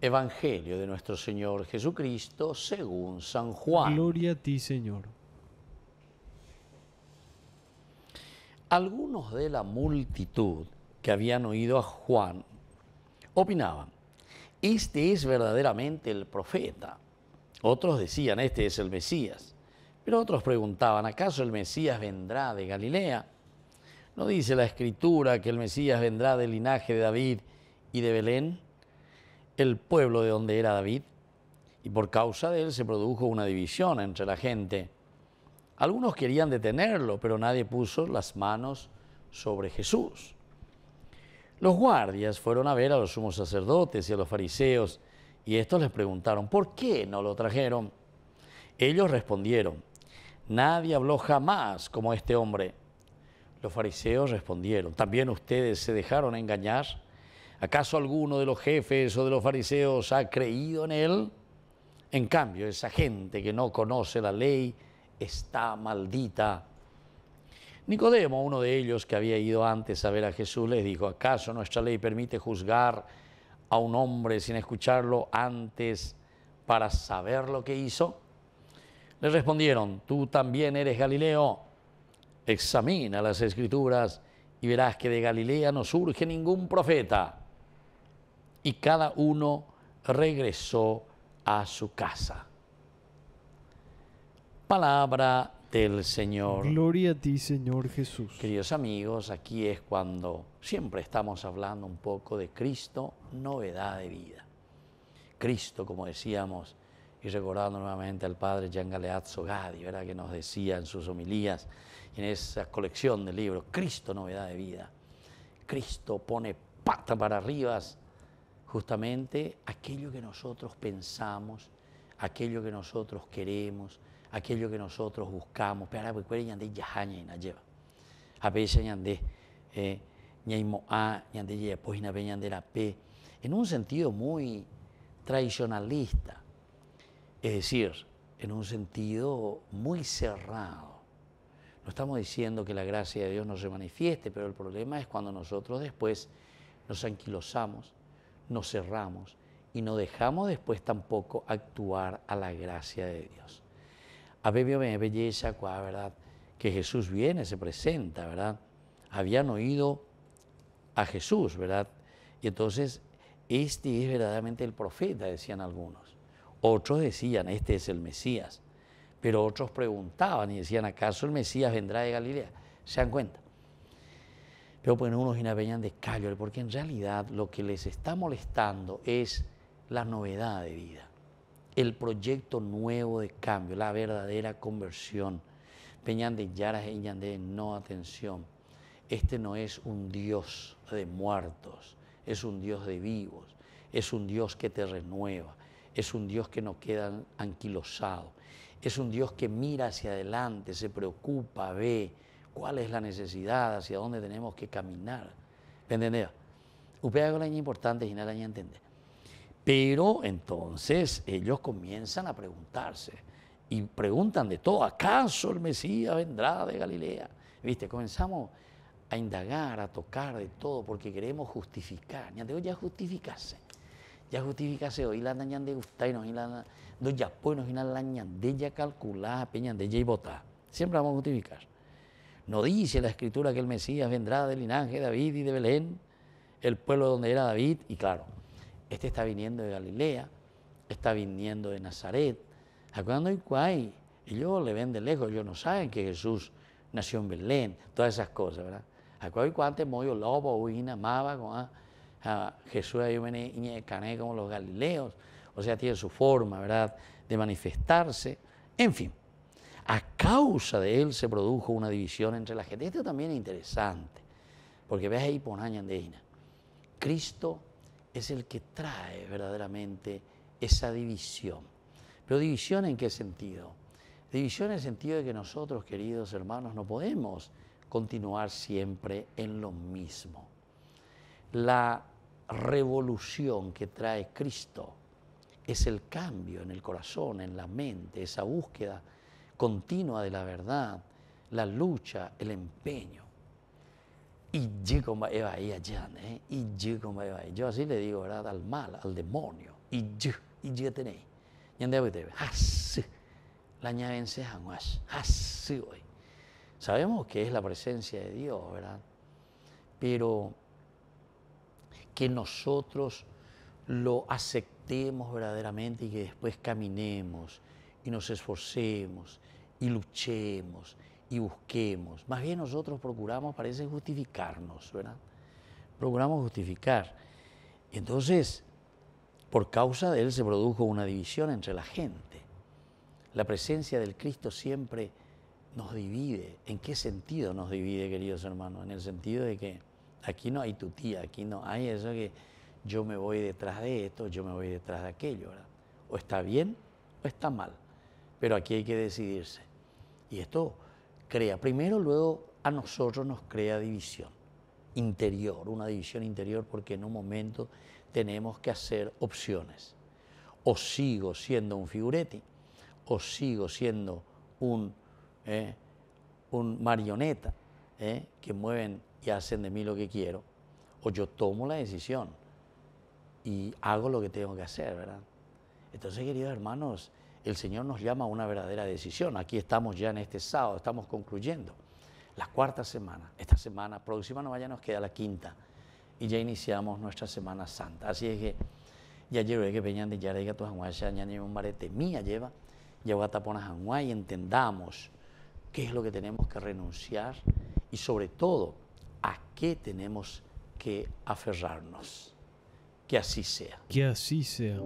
Evangelio de nuestro Señor Jesucristo según San Juan. Gloria a ti, Señor. Algunos de la multitud que habían oído a Juan opinaban, este es verdaderamente el profeta. Otros decían, este es el Mesías. Pero otros preguntaban, ¿acaso el Mesías vendrá de Galilea? ¿No dice la escritura que el Mesías vendrá del linaje de David y de Belén? el pueblo de donde era David, y por causa de él se produjo una división entre la gente. Algunos querían detenerlo, pero nadie puso las manos sobre Jesús. Los guardias fueron a ver a los sumos sacerdotes y a los fariseos, y estos les preguntaron, ¿por qué no lo trajeron? Ellos respondieron, nadie habló jamás como este hombre. Los fariseos respondieron, ¿también ustedes se dejaron engañar? ¿Acaso alguno de los jefes o de los fariseos ha creído en él? En cambio, esa gente que no conoce la ley está maldita. Nicodemo, uno de ellos que había ido antes a ver a Jesús, les dijo, ¿acaso nuestra ley permite juzgar a un hombre sin escucharlo antes para saber lo que hizo? Le respondieron, tú también eres Galileo, examina las escrituras y verás que de Galilea no surge ningún profeta y cada uno regresó a su casa. Palabra del Señor. Gloria a ti, Señor Jesús. Queridos amigos, aquí es cuando siempre estamos hablando un poco de Cristo, novedad de vida. Cristo, como decíamos, y recordando nuevamente al padre Jean Galeazzo Gadi, ¿verdad? que nos decía en sus homilías, en esa colección de libros, Cristo, novedad de vida. Cristo pone pata para arriba justamente aquello que nosotros pensamos, aquello que nosotros queremos, aquello que nosotros buscamos. Pues, en un sentido muy tradicionalista, es decir, en un sentido muy cerrado. No estamos diciendo que la gracia de Dios no se manifieste, pero el problema es cuando nosotros después nos anquilosamos, nos cerramos y no dejamos después tampoco actuar a la gracia de Dios. A es belleza, ¿verdad? Que Jesús viene, se presenta, ¿verdad? Habían oído a Jesús, ¿verdad? Y entonces, este es verdaderamente el profeta, decían algunos. Otros decían, este es el Mesías. Pero otros preguntaban y decían, ¿acaso el Mesías vendrá de Galilea? Se dan cuenta. Pero bueno, unos peñan de callo, porque en realidad lo que les está molestando es la novedad de vida, el proyecto nuevo de cambio, la verdadera conversión. Peñan de Yaras peñan de no atención. Este no es un Dios de muertos, es un Dios de vivos, es un Dios que te renueva, es un Dios que no queda anquilosado, es un Dios que mira hacia adelante, se preocupa, ve, cuál es la necesidad, hacia dónde tenemos que caminar. ¿Me entendés? Usted algo la importante y nada la entender. Pero entonces ellos comienzan a preguntarse y preguntan de todo, ¿acaso el Mesías vendrá de Galilea? ¿Viste? Comenzamos a indagar, a tocar de todo, porque queremos justificar. Ya justificarse. Ya justificase. hoy la dañan de gustar y nos la no ya pues la de ya calcular, peñan de ya y Siempre vamos a justificar. ¿No dice la escritura que el Mesías vendrá del linaje de David y de Belén, el pueblo donde era David? Y claro, este está viniendo de Galilea, está viniendo de Nazaret. ¿A cuándo y Ellos le ven de lejos, ellos no saben que Jesús nació en Belén, todas esas cosas, ¿verdad? ¿A cuándo y Antes moyo lobo, uina, maba, con ah, a Jesús yo cané como los galileos? O sea, tiene su forma, ¿verdad?, de manifestarse. En fin a causa de él se produjo una división entre la gente. Esto también es interesante, porque ves ahí Ponañandeina. Cristo es el que trae verdaderamente esa división. Pero división en qué sentido? División en el sentido de que nosotros, queridos hermanos, no podemos continuar siempre en lo mismo. La revolución que trae Cristo es el cambio en el corazón, en la mente, esa búsqueda continua de la verdad, la lucha, el empeño. Y eh, y Yo así le digo, ¿verdad? Al mal, al demonio. Y y tenéis. Y La así hoy. Sabemos que es la presencia de Dios, ¿verdad? Pero que nosotros lo aceptemos verdaderamente y que después caminemos y nos esforcemos y luchemos y busquemos. Más bien nosotros procuramos, parece, justificarnos, ¿verdad? Procuramos justificar. Entonces, por causa de él se produjo una división entre la gente. La presencia del Cristo siempre nos divide. ¿En qué sentido nos divide, queridos hermanos? En el sentido de que aquí no hay tu tía, aquí no hay eso que yo me voy detrás de esto, yo me voy detrás de aquello. ¿verdad? O está bien o está mal. Pero aquí hay que decidirse. Y esto crea, primero, luego a nosotros nos crea división interior, una división interior, porque en un momento tenemos que hacer opciones. O sigo siendo un figuretti, o sigo siendo un, eh, un marioneta, eh, que mueven y hacen de mí lo que quiero, o yo tomo la decisión y hago lo que tengo que hacer, ¿verdad? Entonces, queridos hermanos, el Señor nos llama a una verdadera decisión. Aquí estamos ya en este sábado, estamos concluyendo la cuarta semana. Esta semana, próxima no vaya, nos queda la quinta y ya iniciamos nuestra Semana Santa. Así es que ya llevé que peñan de Yarega tu ya un marete mía lleva, lleva a y entendamos qué es lo que tenemos que renunciar y sobre todo a qué tenemos que aferrarnos. Que así sea. Que así sea.